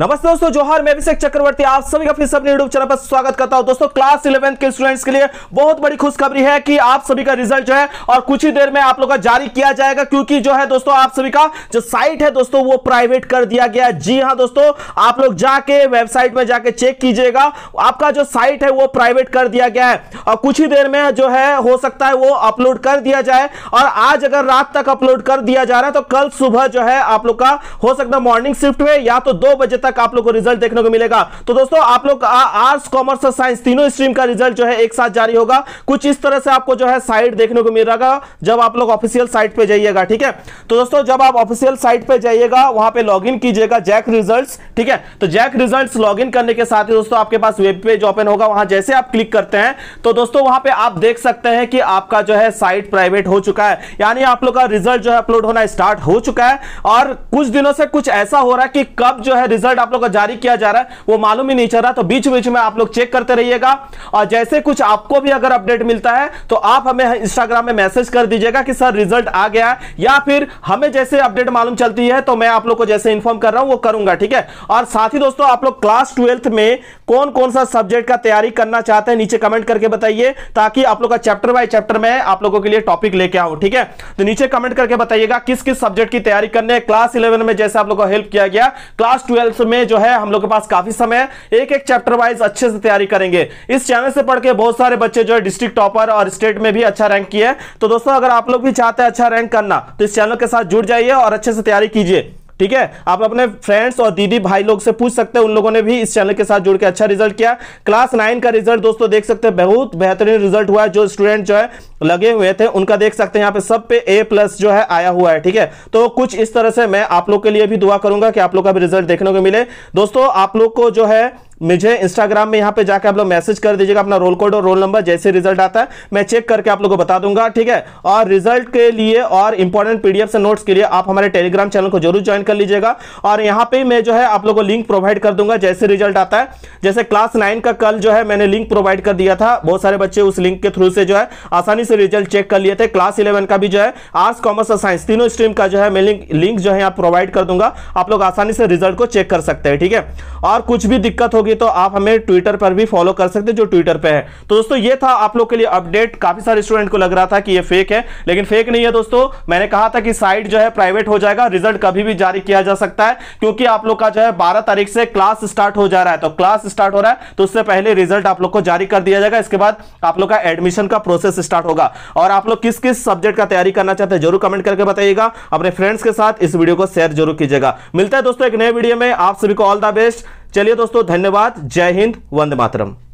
नमस्ते दोस्तों जोहार मैं अभिषेक चक्रवर्ती आप सभी का फिर सबने यूट्यूब चैनल पर स्वागत करता हूं दोस्तों क्लास इलेवेंथ के स्टूडेंट्स के लिए बहुत बड़ी खुशखबरी है कि आप सभी का रिजल्ट जो है और कुछ ही देर में आप लोग का जारी किया जाएगा क्योंकि जो है दोस्तों आप सभी का जो साइट है दोस्तों वो प्राइवेट कर दिया गया जी हाँ दोस्तों आप लोग जाके वेबसाइट में जाके चेक कीजिएगा आपका जो साइट है वो प्राइवेट कर दिया गया है और कुछ ही देर में जो है हो सकता है वो अपलोड कर दिया जाए और आज अगर रात तक अपलोड कर दिया जा रहा है तो कल सुबह जो है आप लोग का हो सकता है मॉर्निंग शिफ्ट में या तो दो बजे तक तक आप लोग को रिजल्ट देखने को मिलेगा तो दोस्तों आप लोग आर्ट्स कॉमर्स और साइंस तीनों स्ट्रीम का रिजल्ट जो है एक साथ जारी होगा कुछ इस तरह से आपको जो है साइट देखने को मिलेगा जब आप लोग ऑफिशियल साइट पर जाइएगा ठीक है तो दोस्तों जब आप ऑफिशियल साइट पर जाइएगा वहां पर लॉग कीजिएगा जैक रिजल्ट ठीक है तो जैक रिजल्ट लॉग करने के साथ ही दोस्तों आपके पास वेब पेज ओपन होगा वहां जैसे आप क्लिक करते हैं तो दोस्तों वहां पर आप देख सकते हैं कि आपका जो है साइट प्राइवेट हो चुका है यानी आप लोग का रिजल्ट जो है अपलोड होना स्टार्ट हो चुका है और कुछ दिनों से कुछ ऐसा हो रहा है कि कब जो है रिजल्ट अपडेट आप लोग का जारी किया जा रहा है वो मालूम ही नहीं चल रहा तो बीच बीच में आप लोग चेक करते रहिएगा और जैसे कुछ आपको भी अगर अपडेट मिलता है तो आप हमें इंस्टाग्राम में मैसेज कर दीजिएगा कि सर रिजल्ट आ गया या फिर हमें जैसे अपडेट मालूम चलती है तो मैं आप लोग को जैसे इन्फॉर्म कर रहा हूँ वो करूंगा ठीक है और साथ ही दोस्तों आप लोग क्लास ट्वेल्थ में कौन कौन सा सब्जेक्ट का तैयारी करना चाहते हैं नीचे कमेंट करके बताइए ताकि आप लोग का चैप्टर बाय चैप्टर में आप लोगों के लिए टॉपिक लेके आऊं ठीक है तो नीचे कमेंट करके बताइएगा किस किस सब्जेक्ट की तैयारी करने है क्लास इलेवन में जैसे आप लोग को हेल्प किया गया क्लास ट्वेल्थ में जो है हम लोग के पास काफी समय एक एक चैप्टर वाइज अच्छे से तैयारी करेंगे इस चैनल से पढ़ के बहुत सारे बच्चे जो है डिस्ट्रिक्ट टॉपर और स्टेट में भी अच्छा रैंक है तो दोस्तों अगर आप लोग भी चाहते हैं अच्छा रैंक करना तो इस चैनल के साथ जुड़ जाइए और अच्छे से तैयारी कीजिए ठीक है आप अपने फ्रेंड्स और दीदी भाई लोग से पूछ सकते हैं उन लोगों ने भी इस चैनल के साथ जुड़ के अच्छा रिजल्ट किया क्लास नाइन का रिजल्ट दोस्तों देख सकते हैं बहुत बेहतरीन रिजल्ट हुआ है जो स्टूडेंट जो है लगे हुए थे उनका देख सकते हैं यहाँ पे सब पे ए प्लस जो है आया हुआ है ठीक है तो कुछ इस तरह से मैं आप लोग के लिए भी दुआ करूंगा कि आप लोग का भी रिजल्ट देखने को मिले दोस्तों आप लोग को जो है मुझे इंस्टाग्राम में यहाँ पे जाकर आप लोग मैसेज कर दीजिएगा अपना रोल कोड और रोल नंबर जैसे रिजल्ट आता है मैं चेक करके आप लोग को बता दूंगा ठीक है और रिजल्ट के लिए और इंपॉर्टेंट पीडीएफ से नोट्स के लिए आप हमारे टेलीग्राम चैनल को जरूर ज्वाइन कर लीजिएगा और यहाँ पे मैं जो है आप लोग को लिंक प्रोवाइड कर दूंगा जैसे रिजल्ट आता है जैसे क्लास नाइन का कल जो है मैंने लिंक प्रोवाइड कर दिया था बहुत सारे बच्चे उस लिंक के थ्रू से जो है आसानी से रिजल्ट चेक कर लिए थे क्लास इलेवन का भी जो है आर्ट्स कॉमर्स और साइंस तीनों स्ट्रीम का जो है मैं लिंक लिंक जो है यहाँ प्रोवाइड कर दूंगा आप लोग आसानी से रिजल्ट को चेक कर सकते हैं ठीक है और कुछ भी दिक्कत होगी होगी तो आप हमें ट्विटर पर भी फॉलो कर सकते हैं जो ट्विटर पे है तो दोस्तों ये था आप लोग के लिए अपडेट काफी सारे स्टूडेंट को लग रहा था कि ये फेक है लेकिन फेक नहीं है दोस्तों मैंने कहा था कि साइट जो है प्राइवेट हो जाएगा रिजल्ट कभी भी जारी किया जा सकता है क्योंकि आप लोग का जो है बारह तारीख से क्लास स्टार्ट हो जा रहा है तो क्लास स्टार्ट हो रहा है तो उससे पहले रिजल्ट आप लोग को जारी कर दिया जाएगा इसके बाद आप लोग का एडमिशन का प्रोसेस स्टार्ट होगा और आप लोग किस किस सब्जेक्ट का तैयारी करना चाहते हैं जरूर कमेंट करके बताइएगा अपने फ्रेंड्स के साथ इस वीडियो को शेयर जरूर कीजिएगा मिलता है दोस्तों एक नए वीडियो में आप सभी को ऑल द बेस्ट चलिए दोस्तों धन्यवाद जय हिंद वंद मातरम